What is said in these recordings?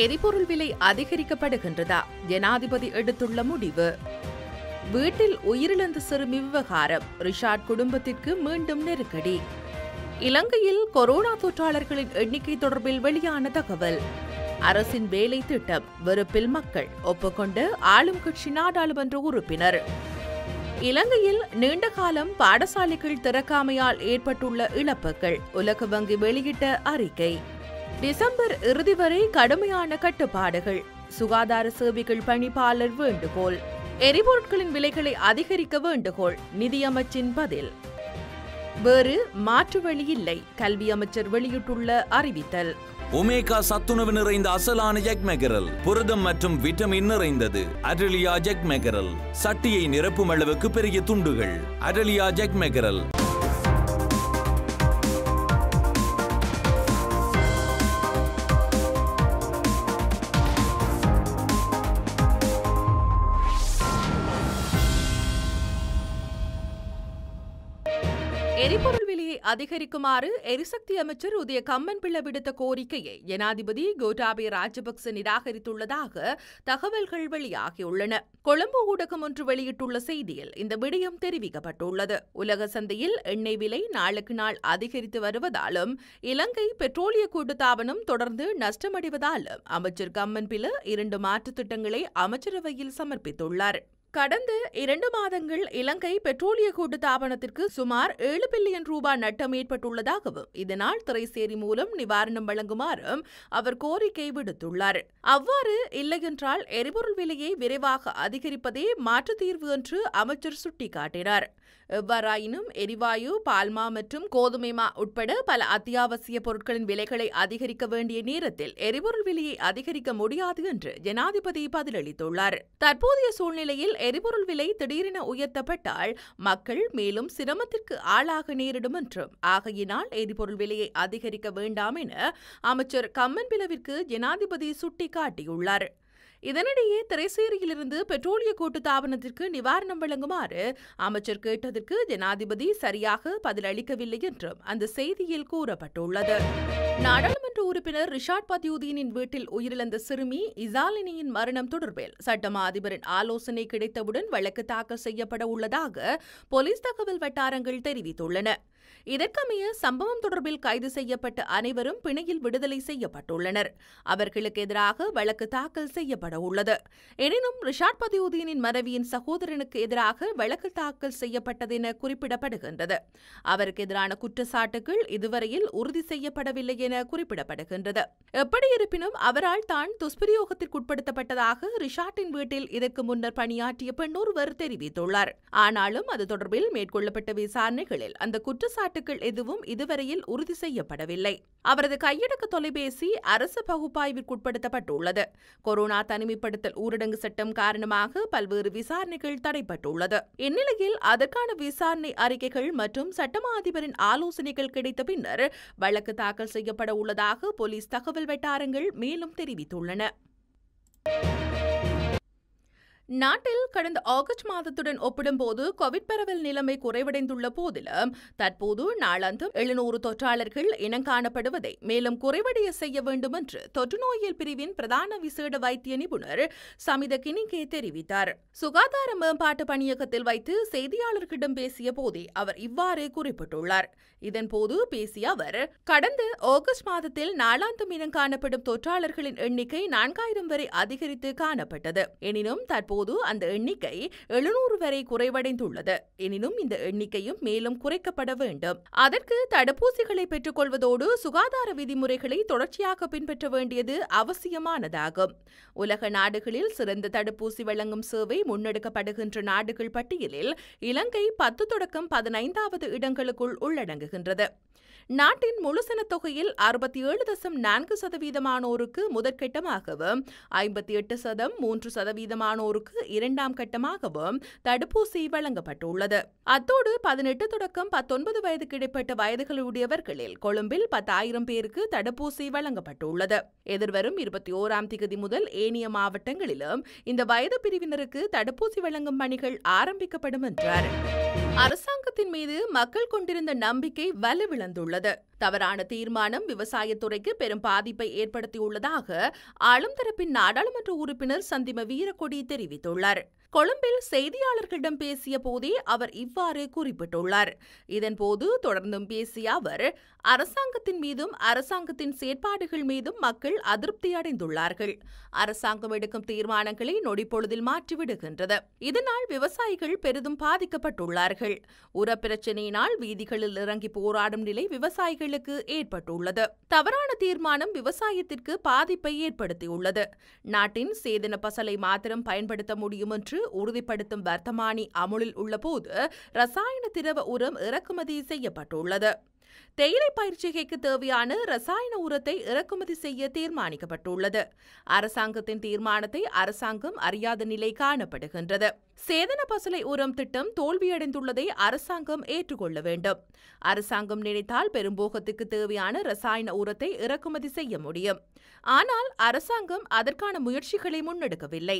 எரிபொருள் விலை அதிகரிக்கப்படுகின்றதா ஜனாதிபதி எடுத்துள்ள முடிவு வீட்டில் உயிரிழந்த சிறுமி விவகாரம் ரிஷாட் குடும்பத்திற்கு மீண்டும் நெருக்கடி இலங்கையில் கொரோனா தொற்றாளர்களின் எண்ணிக்கை தொடர்பில் வெளியான தகவல் அரசின் வேலை திட்டம் வெறுப்பில் மக்கள் ஒப்புக்கொண்டு ஆளும் கட்சி நாடாளுமன்ற உறுப்பினர் இலங்கையில் நீண்ட காலம் பாடசாலைகள் திறக்காமையால் ஏற்பட்டுள்ள இழப்புகள் உலக வங்கி வெளியிட்ட அறிக்கை டிசம்பர் இறுதி வரை கடுமையான கட்டுப்பாடுகள் சுகாதார சேவைகள் பணிப்பாளர் வேண்டுகோள் எரிபொருட்களின் விலைகளை அதிகரிக்க வேண்டுகோள் நிதியமைச்சின் பதில் வேறு மாற்று வழி இல்லை கல்வி அமைச்சர் வெளியிட்டுள்ள அறிவித்தல் ஒமேகா சத்துணவு நிறைந்த அசலான ஜெக்மெகரல் புரதம் மற்றும் விட்டமின் நிறைந்தது அடலியா ஜெக்மெகரல் சட்டியை நிரப்பும் அளவுக்கு பெரிய துண்டுகள் அடலியா ஜெக்மெகரல் எரிபொருள் விலையை அதிகரிக்குமாறு எரிசக்தி அமைச்சர் உதய பிள்ளை விடுத்த கோரிக்கையை ஜனாதிபதி கோட்டாபய ராஜபக்ச நிராகரித்துள்ளதாக தகவல்கள் வெளியாகியுள்ளன கொழும்பு ஊடகம் ஒன்று வெளியிட்டுள்ள செய்தியில் இந்த விடயம் தெரிவிக்கப்பட்டுள்ளது உலக சந்தையில் எண்ணெய் விலை நாளுக்கு நாள் அதிகரித்து வருவதாலும் இலங்கை பெட்ரோலிய கூட்டுத்தாபனம் தொடர்ந்து நஷ்டமடைவதாலும் அமைச்சர் கம்மன்பில இரண்டு மாற்றுத் திட்டங்களை அமைச்சரவையில் சமர்ப்பித்துள்ளார் கடந்த இரண்டு மாதங்கள் இலங்கை பெட்ரோலிய கூட்டு தாபனத்திற்கு சுமார் ஏழு பில்லியன் ரூபாய் நட்டம் ஏற்பட்டுள்ளதாகவும் இதனால் திரைசேரி மூலம் நிவாரணம் வழங்குமாறும் அவர் கோரிக்கை விடுத்துள்ளார் அவ்வாறு இல்லையென்றால் எரிபொருள் விலையை விரைவாக அதிகரிப்பதே மாற்று தீர்வு என்று அமைச்சர் சுட்டிக்காட்டினார் எவ்வாறாயினும் எரிவாயு பால்மா மற்றும் கோதுமைமா உட்பட பல அத்தியாவசிய பொருட்களின் விலைகளை அதிகரிக்க வேண்டிய நேரத்தில் எரிபொருள் விலையை அதிகரிக்க முடியாது என்று ஜனாதிபதி பதிலளித்துள்ளார் தற்போதைய சூழ்நிலையில் எரிபொருள் விலை திடீரென உயர்த்தப்பட்டால் மக்கள் மேலும் சிரமத்திற்கு ஆளாக நேரிடும் என்றும் ஆகையினால் எரிபொருள் விலையை அதிகரிக்க வேண்டாம் என அமைச்சர் பிளவிற்கு ஜனாதிபதி சுட்டிக்காட்டியுள்ளார் இதனிடையே திரைசேரியிலிருந்து பெட்ரோலிய கூட்டு தாபனத்திற்கு நிவாரணம் வழங்குமாறு அமைச்சர் கேட்டதற்கு ஜனாதிபதி சரியாக பதிலளிக்கவில்லை என்றும் அந்த செய்தியில் கூறப்பட்டுள்ளது நாடாளுமன்ற உறுப்பினர் ரிஷாட் பத்யூதீனின் வீட்டில் உயிரிழந்த சிறுமி இசாலினியின் மரணம் தொடர்பில் சட்டமா அதிபரின் ஆலோசனை கிடைத்தவுடன் வழக்கு தாக்கல் செய்யப்பட உள்ளதாக போலீஸ் தகவல் வட்டாரங்கள் தெரிவித்துள்ளன இதற்கமைய சம்பவம் தொடர்பில் கைது செய்யப்பட்ட அனைவரும் பிணையில் விடுதலை செய்யப்பட்டுள்ளனர் அவர்களுக்கு எதிராக வழக்கு தாக்கல் செய்யப்பட உள்ளது எனினும் ரிஷாட் பதியுதீனின் மனைவியின் சகோதரனுக்கு எதிராக வழக்கு தாக்கல் செய்யப்பட்டது என குறிப்பிடப்படுகின்றது அவருக்கு எதிரான குற்றச்சாட்டுகள் இதுவரையில் உறுதி செய்யப்படவில்லை என குறிப்பிடப்படுகின்றது எப்படி இருப்பினும் அவரால் தான் துஷ்பிரயோகத்திற்குட்படுத்தப்பட்டதாக ரிஷாட்டின் வீட்டில் இதற்கு முன்னர் பணியாற்றிய பெண் ஒருவர் தெரிவித்துள்ளார் ஆனாலும் அது தொடர்பில் மேற்கொள்ளப்பட்ட விசாரணைகளில் அந்த குற்ற குற்றச்சாட்டுகள் எதுவும் இதுவரையில் உறுதி செய்யப்படவில்லை அவரது கையடக்க தொலைபேசி அரசு பகுப்பாய்விற்குட்படுத்தப்பட்டுள்ளது கொரோனா தனிமைப்படுத்தல் ஊரடங்கு சட்டம் காரணமாக பல்வேறு விசாரணைகள் தடைப்பட்டுள்ளது இந்நிலையில் அதற்கான விசாரணை அறிக்கைகள் மற்றும் சட்டமா அதிபரின் ஆலோசனைகள் கிடைத்த பின்னர் வழக்கு தாக்கல் செய்யப்பட உள்ளதாக போலீஸ் தகவல் வட்டாரங்கள் மேலும் தெரிவித்துள்ளன நாட்டில் கடந்த ஆகஸ்ட் மாதத்துடன் ஒப்பிடும்போது கோவிட் பரவல் நிலைமை குறைவடைந்துள்ள போதிலும் தற்போது நாளாந்தம் எழுநூறு தொற்றாளர்கள் இனங்காணப்படுவதை மேலும் குறைவடைய செய்ய வேண்டும் என்று தொற்றுநோயியல் பிரிவின் பிரதான விசேட வைத்திய நிபுணர் சமித கினிகே தெரிவித்தார் சுகாதார மேம்பாட்டு பணியகத்தில் வைத்து செய்தியாளர்களிடம் பேசிய போதே அவர் இவ்வாறு குறிப்பிட்டுள்ளார் இதன்போது பேசிய அவர் கடந்த ஆகஸ்ட் மாதத்தில் நாளாந்தம் இனங்காணப்படும் தொற்றாளர்களின் எண்ணிக்கை நான்காயிரம் வரை அதிகரித்து காணப்பட்டது எனினும் தற்போது போது அந்த எண்ணிக்கை எழுநூறு வரை குறைவடைந்துள்ளது எனினும் இந்த எண்ணிக்கையும் மேலும் குறைக்கப்பட வேண்டும் அதற்கு தடுப்பூசிகளை பெற்றுக்கொள்வதோடு சுகாதார விதிமுறைகளை தொடர்ச்சியாக பின்பற்ற வேண்டியது அவசியமானதாகும் உலக நாடுகளில் சிறந்த தடுப்பூசி வழங்கும் சேவை முன்னெடுக்கப்படுகின்ற நாடுகள் பட்டியலில் இலங்கை பத்து தொடக்கம் பதினைந்தாவது இடங்களுக்குள் உள்ளடங்குகின்றது நாட்டின் முழுசனத் தொகையில் அறுபத்தி ஏழு தசம் நான்கு சதவீதமானோருக்கு முதற்கட்டமாகவும் ஐம்பத்தி எட்டு சதம் மூன்று சதவீதமானோருக்கு இரண்டாம் கட்டமாகவும் தடுப்பூசி வழங்கப்பட்டுள்ளது அத்தோடு பதினெட்டு தொடக்கம் பத்தொன்பது வயதுக்கு இடைப்பட்ட வயதுகளுடையவர்களில் கொழும்பில் பத்தாயிரம் பேருக்கு தடுப்பூசி வழங்கப்பட்டுள்ளது எதிர்வரும் இருபத்தி ஓராம் திகதி முதல் ஏனைய மாவட்டங்களிலும் இந்த வயது பிரிவினருக்கு தடுப்பூசி வழங்கும் பணிகள் ஆரம்பிக்கப்படும் என்றார் அரசாங்கத்தின் மீது மக்கள் கொண்டிருந்த நம்பிக்கை வலுவிழந்துள்ளது தவறான தீர்மானம் விவசாயத்துறைக்கு பெரும் பாதிப்பை ஏற்படுத்தியுள்ளதாக ஆளும் தரப்பின் நாடாளுமன்ற உறுப்பினர் சந்திம வீரக்கொடி தெரிவித்துள்ளார் கொழும்பில் செய்தியாளர்களிடம் பேசிய போதே அவர் இவ்வாறு குறிப்பிட்டுள்ளார் இதன்போது தொடர்ந்தும் பேசிய அவர் அரசாங்கத்தின் மீதும் அரசாங்கத்தின் செயற்பாடுகள் மீதும் மக்கள் அதிருப்தி அடைந்துள்ளார்கள் அரசாங்கம் எடுக்கும் தீர்மானங்களை நொடிப்பொழுதில் மாற்றிவிடுகின்றது இதனால் விவசாயிகள் பெரிதும் பாதிக்கப்பட்டுள்ளார்கள் உர வீதிகளில் இறங்கி போராடும் நிலை விவசாயிகள் தொழிலுக்கு ஏற்பட்டுள்ளது தவறான தீர்மானம் விவசாயத்திற்கு பாதிப்பை ஏற்படுத்தியுள்ளது நாட்டின் சேதன பசலை மாத்திரம் பயன்படுத்த முடியும் என்று உறுதிப்படுத்தும் வர்த்தமானி அமுலில் உள்ளபோது ரசாயன திரவ உரம் இறக்குமதி செய்யப்பட்டுள்ளது தேயிலை பயிற்சிகைக்கு தேவையான ரசாயன உரத்தை இறக்குமதி செய்ய தீர்மானிக்கப்பட்டுள்ளது அரசாங்கத்தின் தீர்மானத்தை அரசாங்கம் அறியாத நிலை காணப்படுகின்றது சேதன பசலை உரம் திட்டம் தோல்வியடைந்துள்ளதை அரசாங்கம் ஏற்றுக்கொள்ள வேண்டும் அரசாங்கம் நினைத்தால் பெரும்போகத்துக்கு தேவையான ரசாயன உரத்தை இறக்குமதி செய்ய முடியும் ஆனால் அரசாங்கம் அதற்கான முயற்சிகளை முன்னெடுக்கவில்லை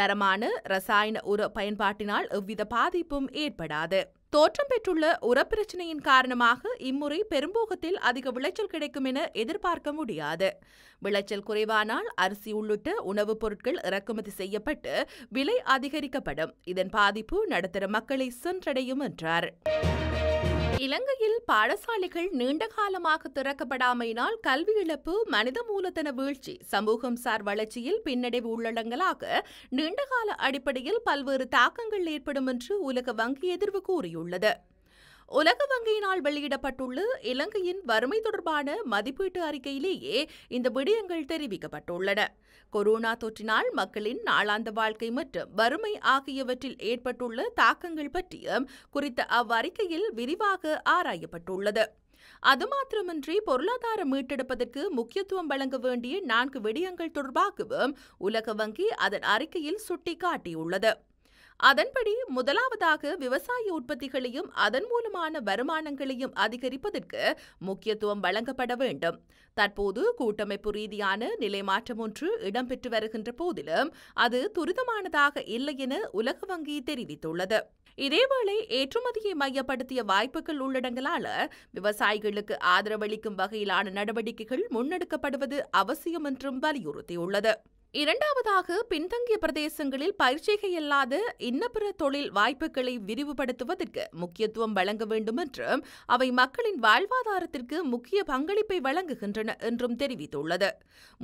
தரமான ரசாயன உர பயன்பாட்டினால் எவ்வித பாதிப்பும் ஏற்படாது தோற்றம் பெற்றுள்ள உரப்பிரச்சனையின் காரணமாக இம்முறை பெரும்போகத்தில் அதிக விளைச்சல் கிடைக்கும் என எதிர்பார்க்க முடியாது விளைச்சல் குறைவானால் அரிசி உள்ளிட்ட உணவுப் பொருட்கள் இறக்குமதி செய்யப்பட்டு விலை அதிகரிக்கப்படும் இதன் பாதிப்பு நடுத்தர மக்களை சென்றடையும் என்றார் இலங்கையில் பாடசாலைகள் நீண்ட காலமாக திறக்கப்படாமையினால் கல்வி இழப்பு மனித மூலதன வீழ்ச்சி சமூகம் சார் வளர்ச்சியில் பின்னடைவு உள்ளடங்கலாக நீண்டகால அடிப்படையில் பல்வேறு தாக்கங்கள் ஏற்படும் என்று உலக வங்கி எதிர்வு கூறியுள்ளது உலக வங்கியினால் வெளியிடப்பட்டுள்ள இலங்கையின் வறுமை தொடர்பான மதிப்பீட்டு அறிக்கையிலேயே இந்த விடயங்கள் தெரிவிக்கப்பட்டுள்ளன கொரோனா தொற்றினால் மக்களின் நாளாந்த வாழ்க்கை மற்றும் வறுமை ஆகியவற்றில் ஏற்பட்டுள்ள தாக்கங்கள் பற்றியும் குறித்த அவ்வறிக்கையில் விரிவாக ஆராயப்பட்டுள்ளது அது மாத்திரமின்றி பொருளாதாரம் மீட்டெடுப்பதற்கு முக்கியத்துவம் வழங்க வேண்டிய நான்கு விடயங்கள் தொடர்பாகவும் உலக வங்கி அதன் அறிக்கையில் சுட்டிக்காட்டியுள்ளது அதன்படி முதலாவதாக விவசாய உற்பத்திகளையும் அதன் மூலமான வருமானங்களையும் அதிகரிப்பதற்கு முக்கியத்துவம் வழங்கப்பட வேண்டும் தற்போது கூட்டமைப்பு ரீதியான நிலைமாற்றம் ஒன்று இடம்பெற்று வருகின்ற போதிலும் அது துரிதமானதாக இல்லை என உலக வங்கி தெரிவித்துள்ளது இதேவேளை ஏற்றுமதியை மையப்படுத்திய வாய்ப்புகள் உள்ளடங்கலால விவசாயிகளுக்கு ஆதரவளிக்கும் வகையிலான நடவடிக்கைகள் முன்னெடுக்கப்படுவது அவசியம் என்றும் வலியுறுத்தியுள்ளது இரண்டாவதாக பின்தங்கிய பிரதேசங்களில் பயிற்சிகை இல்லாத தொழில் வாய்ப்புகளை விரிவுபடுத்துவதற்கு முக்கியத்துவம் வழங்க வேண்டும் என்றும் அவை மக்களின் வாழ்வாதாரத்திற்கு முக்கிய பங்களிப்பை வழங்குகின்றன என்றும் தெரிவித்துள்ளது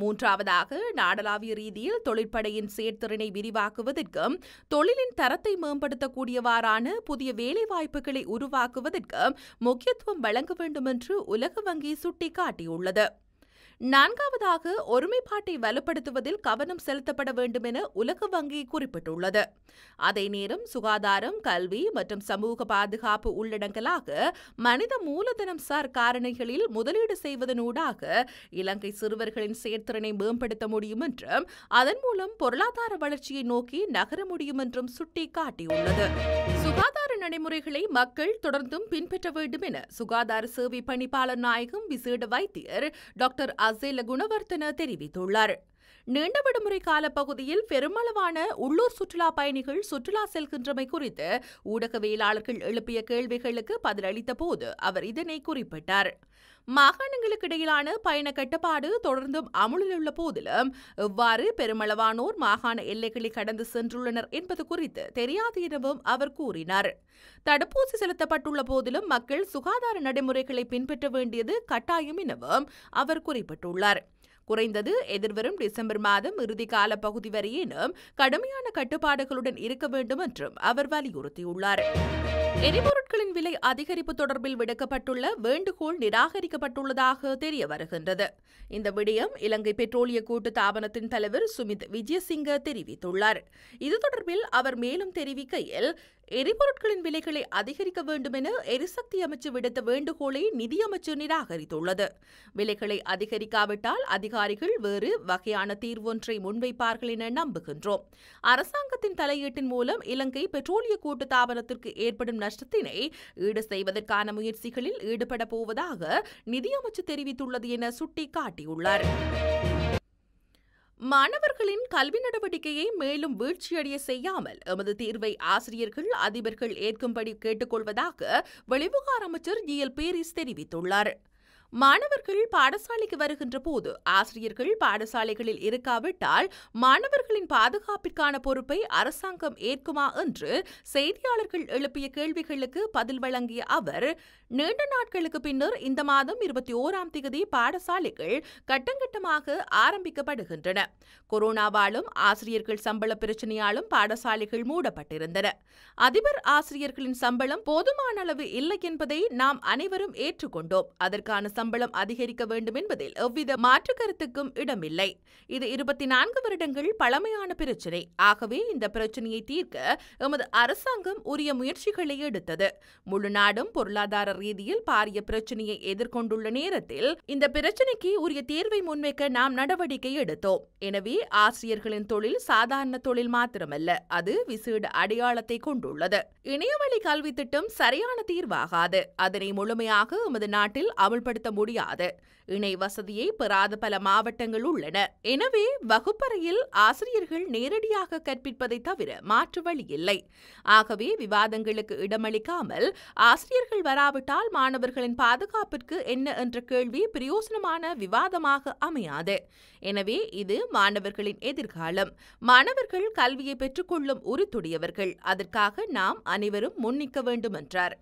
மூன்றாவதாக நாடளாவிய ரீதியில் தொழிற்படையின் செயற்திறனை விரிவாக்குவதற்கும் தொழிலின் தரத்தை மேம்படுத்தக்கூடியவாறான புதிய வேலைவாய்ப்புகளை உருவாக்குவதற்கு முக்கியத்துவம் வழங்க வேண்டும் என்று உலக வங்கி சுட்டிக்காட்டியுள்ளது நான்காவதாக ஒருமைப்பாட்டை வலுப்படுத்துவதில் கவனம் செலுத்தப்பட வேண்டும் என உலக வங்கி குறிப்பிட்டுள்ளது அதே நேரம் சுகாதாரம் கல்வி மற்றும் சமூக பாதுகாப்பு உள்ளடங்கலாக மனித மூலதனம் சார் காரணிகளில் முதலீடு செய்வதனூடாக இலங்கை சிறுவர்களின் செயற்திறனை மேம்படுத்த முடியும் என்றும் அதன் மூலம் பொருளாதார வளர்ச்சியை நோக்கி நகர முடியும் என்றும் சுட்டிக்காட்டியுள்ளது சுகாதார நடைமுறைகளை மக்கள் தொடர்ந்தும் பின்பற்ற வேண்டும் என சுகாதார சேவை பணிப்பாளர் நாயகம் விசேட வைத்தியர் டாக்டர் அசேல குணவர்த்தன தெரிவித்துள்ளார் நீண்ட விடுமுறை கால பகுதியில் பெருமளவான உள்ளூர் சுற்றுலா பயணிகள் சுற்றுலா செல்கின்றமை குறித்து ஊடகவியலாளர்கள் எழுப்பிய கேள்விகளுக்கு பதிலளித்த போது அவர் இதனை குறிப்பிட்டார் மாகாணங்களுக்கு இடையிலான பயண கட்டுப்பாடு தொடர்ந்தும் அமுலில் உள்ள போதிலும் இவ்வாறு பெருமளவானோர் மாகாண எல்லைகளை கடந்து சென்றுள்ளனர் என்பது குறித்து தெரியாது எனவும் அவர் கூறினார் தடுப்பூசி செலுத்தப்பட்டுள்ள போதிலும் மக்கள் சுகாதார நடைமுறைகளை பின்பற்ற வேண்டியது கட்டாயம் எனவும் அவர் குறிப்பிட்டுள்ளார் குறைந்தது எதிர்வரும் டிசம்பர் மாதம் இறுதிக்கால பகுதி வரையேனும் கடுமையான கட்டுப்பாடுகளுடன் இருக்க வேண்டும் என்றும் அவர் வலியுறுத்தியுள்ளார் எரிபொருட்களின் விலை அதிகரிப்பு தொடர்பில் விடுக்கப்பட்டுள்ள வேண்டுகோள் நிராகரிக்கப்பட்டுள்ளதாக தெரிய வருகின்றது இந்த விடயம் இலங்கை பெட்ரோலிய கூட்டு தாபனத்தின் தலைவர் சுமித் விஜயசிங்க தெரிவித்துள்ளார் இது தொடர்பில் அவர் மேலும் தெரிவிக்கையில் எரிபொருட்களின் விலைகளை அதிகரிக்க வேண்டும் என எரிசக்தி அமைச்சு விடுத்த வேண்டுகோளை நிதியமைச்சர் நிராகரித்துள்ளது விலைகளை அதிகரிக்காவிட்டால் அதிகாரிகள் வேறு வகையான தீர்வொன்றை முன்வைப்பார்கள் என நம்புகின்றோம் அரசாங்கத்தின் தலையீட்டின் மூலம் இலங்கை பெட்ரோலிய கூட்டு தாபனத்திற்கு ஏற்படும் நஷ்டத்தினை ஈடு செய்வதற்கான முயற்சிகளில் ஈடுபட போவதாக நிதியமைச்சு தெரிவித்துள்ளது என சுட்டிக்காட்டியுள்ளார் மாணவர்களின் கல்வி நடவடிக்கையை மேலும் வீழ்ச்சியடைய செய்யாமல் எமது தீர்வை ஆசிரியர்கள் அதிபர்கள் ஏற்கும்படி கேட்டுக்கொள்வதாக வெளிவிவகார அமைச்சர் ஜி எல் பேரிஸ் தெரிவித்துள்ளார் மாணவர்கள் பாடசாலைக்கு வருகின்ற போது ஆசிரியர்கள் பாடசாலைகளில் இருக்காவிட்டால் மாணவர்களின் பாதுகாப்பிற்கான பொறுப்பை அரசாங்கம் ஏற்குமா என்று செய்தியாளர்கள் எழுப்பிய கேள்விகளுக்கு பதில் வழங்கிய அவர் நீண்ட நாட்களுக்கு பின்னர் இந்த மாதம் இருபத்தி ஓராம் தேதி பாடசாலைகள் கட்டங்கட்டமாக ஆரம்பிக்கப்படுகின்றன கொரோனாவாலும் ஆசிரியர்கள் சம்பள பிரச்சனையாலும் பாடசாலைகள் மூடப்பட்டிருந்தன அதிபர் ஆசிரியர்களின் சம்பளம் போதுமான அளவு இல்லை என்பதை நாம் அனைவரும் ஏற்றுக்கொண்டோம் அதற்கான சம்பளம் அதிகரிக்க வேண்டும் என்பதில் எவ்வித மாற்று கருத்துக்கும் இடமில்லை இது இருபத்தி நான்கு வருடங்கள் பழமையான பிரச்சினை ஆகவே இந்த பிரச்சினையை தீர்க்க எமது அரசாங்கம் உரிய முயற்சிகளை எடுத்தது முழு நாடும் பொருளாதார ரீதியில் பாரிய பிரச்சினையை எதிர்கொண்டுள்ள நேரத்தில் இந்த பிரச்சினைக்கு உரிய தீர்வை முன்வைக்க நாம் நடவடிக்கை எடுத்தோம் எனவே ஆசிரியர்களின் தொழில் சாதாரண தொழில் மாத்திரமல்ல அது விசேட அடையாளத்தை கொண்டுள்ளது இணையவழி கல்வி திட்டம் சரியான தீர்வாகாது அதனை முழுமையாக எமது நாட்டில் அமல்படுத்த முடியாது இணை வசதியை பெறாத பல மாவட்டங்கள் உள்ளன எனவே வகுப்பறையில் ஆசிரியர்கள் நேரடியாக கற்பிப்பதை தவிர மாற்று வழி இல்லை ஆகவே விவாதங்களுக்கு இடமளிக்காமல் ஆசிரியர்கள் வராவிட்டால் மாணவர்களின் பாதுகாப்பிற்கு என்ன என்ற கேள்வி பிரயோசனமான விவாதமாக அமையாது எனவே இது மாணவர்களின் எதிர்காலம் மாணவர்கள் கல்வியை பெற்றுக்கொள்ளும் உறுத்துடையவர்கள் அதற்காக நாம் அனைவரும் முன்னிக்க வேண்டும் என்றார்